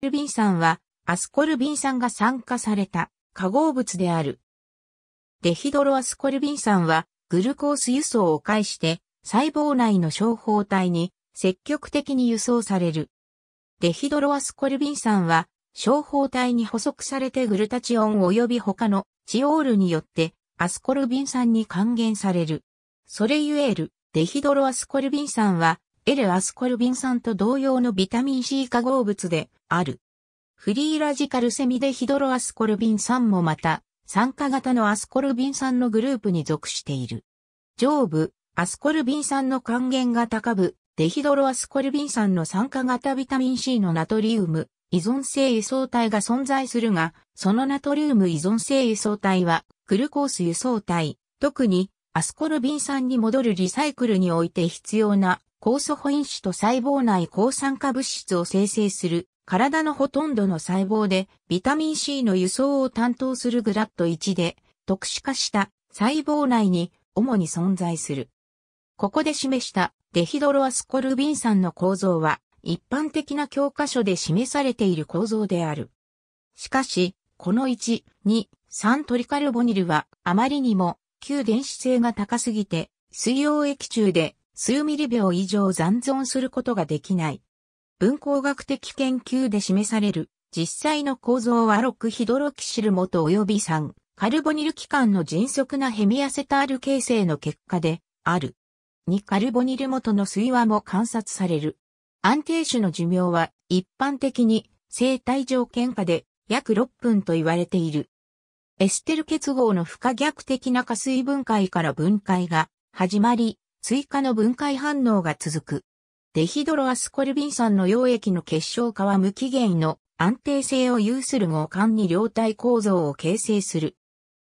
ルビン酸は、アスコルビン酸が酸化された化合物である。デヒドロアスコルビン酸は、グルコース輸送を介して、細胞内の小胞体に積極的に輸送される。デヒドロアスコルビン酸は、小胞体に補足されてグルタチオン及び他のチオールによって、アスコルビン酸に還元される。それゆえる、デヒドロアスコルビン酸は、L アスコルビン酸と同様のビタミン C 化合物である。フリーラジカルセミでヒドロアスコルビン酸もまた、酸化型のアスコルビン酸のグループに属している。上部、アスコルビン酸の還元が高部、デヒドロアスコルビン酸の酸化型ビタミン C のナトリウム、依存性輸送体が存在するが、そのナトリウム依存性輸送体は、グルコース輸送体、特にアスコルビン酸に戻るリサイクルにおいて必要な酵素保因子と細胞内抗酸化物質を生成する体のほとんどの細胞でビタミン C の輸送を担当するグラット1で特殊化した細胞内に主に存在する。ここで示したデヒドロアスコルビン酸の構造は一般的な教科書で示されている構造である。しかし、この1、2、3トリカルボニルはあまりにも旧電子性が高すぎて水溶液中で数ミリ秒以上残存することができない。文光学的研究で示される実際の構造は6ヒドロキシル元及び3カルボニル基間の迅速なヘミアセタール形成の結果である。2カルボニル元の水和も観察される。安定種の寿命は一般的に生体条件下で約6分と言われている。エステル結合の不可逆的な加水分解から分解が始まり、追加の分解反応が続く。デヒドロアスコルビン酸の溶液の結晶化は無期限の安定性を有する合還に両体構造を形成する。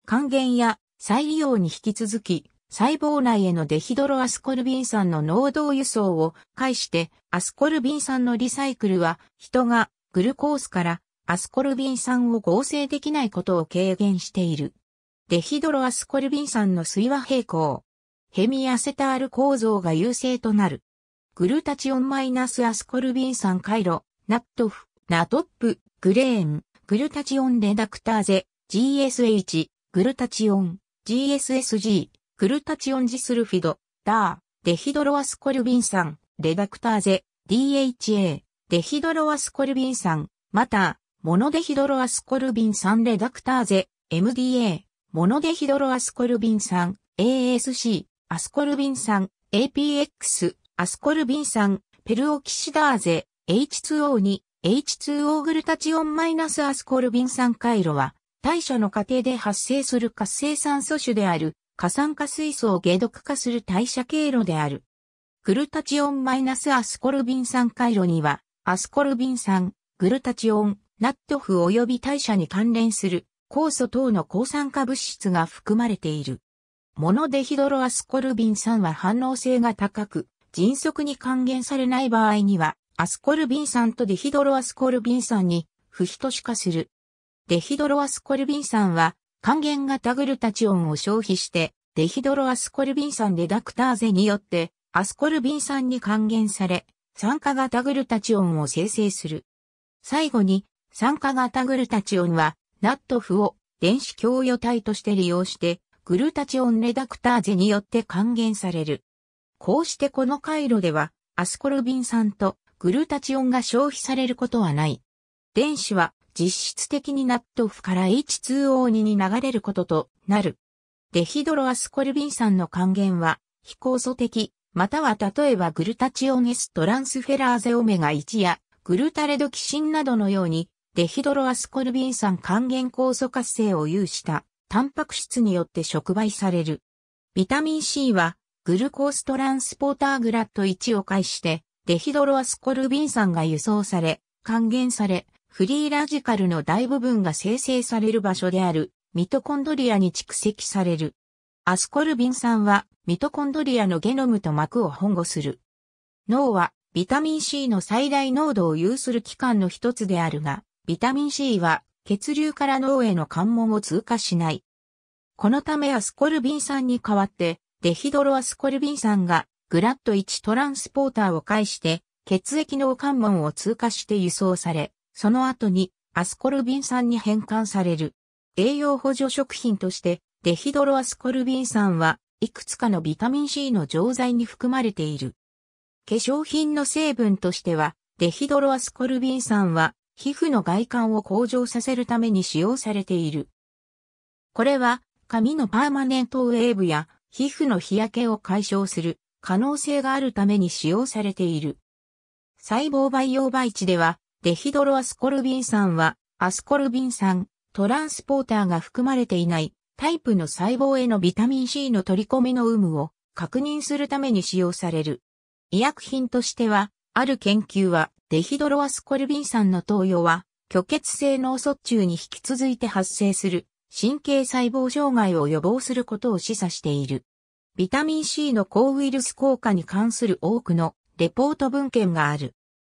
還元や再利用に引き続き、細胞内へのデヒドロアスコルビン酸の濃度輸送を介して、アスコルビン酸のリサイクルは、人がグルコースからアスコルビン酸を合成できないことを軽減している。デヒドロアスコルビン酸の水和平衡、ヘミアセタール構造が優勢となる。グルタチオンマイナスアスコルビン酸回路、ナットフ、ナトップ、グレーン、グルタチオンレダクターゼ、GSH、グルタチオン、GSSG、グルタチオンジスルフィド、ダー、デヒドロアスコルビン酸、レダクターゼ、DHA、デヒドロアスコルビン酸、また、モノデヒドロアスコルビン酸レダクターゼ、MDA、モノデヒドロアスコルビン酸、ASC、アスコルビン酸、APX、アスコルビン酸、ペルオキシダーゼ、H2O に H2O グルタチオンマイナスアスコルビン酸回路は、代謝の過程で発生する活性酸素種である、過酸化水素を解毒化する代謝経路である。グルタチオンマイナスアスコルビン酸回路には、アスコルビン酸、グルタチオン、ナットフ及び代謝に関連する酵素等の抗酸化物質が含まれている。モノデヒドロアスコルビン酸は反応性が高く、迅速に還元されない場合には、アスコルビン酸とデヒドロアスコルビン酸に不非等し化する。デヒドロアスコルビン酸は、還元型グルタチオンを消費して、デヒドロアスコルビン酸デダクターゼによって、アスコルビン酸に還元され、酸化型グルタチオンを生成する。最後に、酸化型グルタチオンは、ナットフを電子供与体として利用して、グルタチオンレダクターゼによって還元される。こうしてこの回路では、アスコルビン酸とグルタチオンが消費されることはない。電子は実質的にナットフから H2O2 に流れることとなる。デヒドロアスコルビン酸の還元は非酵素的、または例えばグルタチオン S トランスフェラーゼオメガ1やグルタレドキシンなどのようにデヒドロアスコルビン酸還元酵素活性を有したタンパク質によって触媒される。ビタミン C は、グルコーストランスポーターグラット1を介して、デヒドロアスコルビン酸が輸送され、還元され、フリーラジカルの大部分が生成される場所である、ミトコンドリアに蓄積される。アスコルビン酸は、ミトコンドリアのゲノムと膜を保護する。脳は、ビタミン C の最大濃度を有する器官の一つであるが、ビタミン C は血流から脳への関門を通過しない。このためアスコルビン酸に代わって、デヒドロアスコルビン酸がグラッド1トランスポーターを介して、血液脳関門を通過して輸送され、その後にアスコルビン酸に変換される。栄養補助食品として、デヒドロアスコルビン酸はいくつかのビタミン C の錠剤に含まれている。化粧品の成分としては、デヒドロアスコルビン酸は皮膚の外観を向上させるために使用されている。これは髪のパーマネントウェーブや皮膚の日焼けを解消する可能性があるために使用されている。細胞培養培地ではデヒドロアスコルビン酸はアスコルビン酸トランスポーターが含まれていないタイプの細胞へのビタミン C の取り込みの有無を確認するために使用される。医薬品としては、ある研究はデヒドロアスコルビン酸の投与は、虚血性脳卒中に引き続いて発生する神経細胞障害を予防することを示唆している。ビタミン C の抗ウイルス効果に関する多くのレポート文献がある。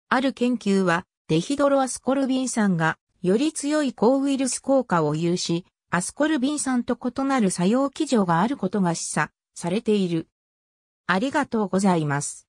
ある研究は、デヒドロアスコルビン酸がより強い抗ウイルス効果を有し、アスコルビン酸と異なる作用基準があることが示唆されている。ありがとうございます。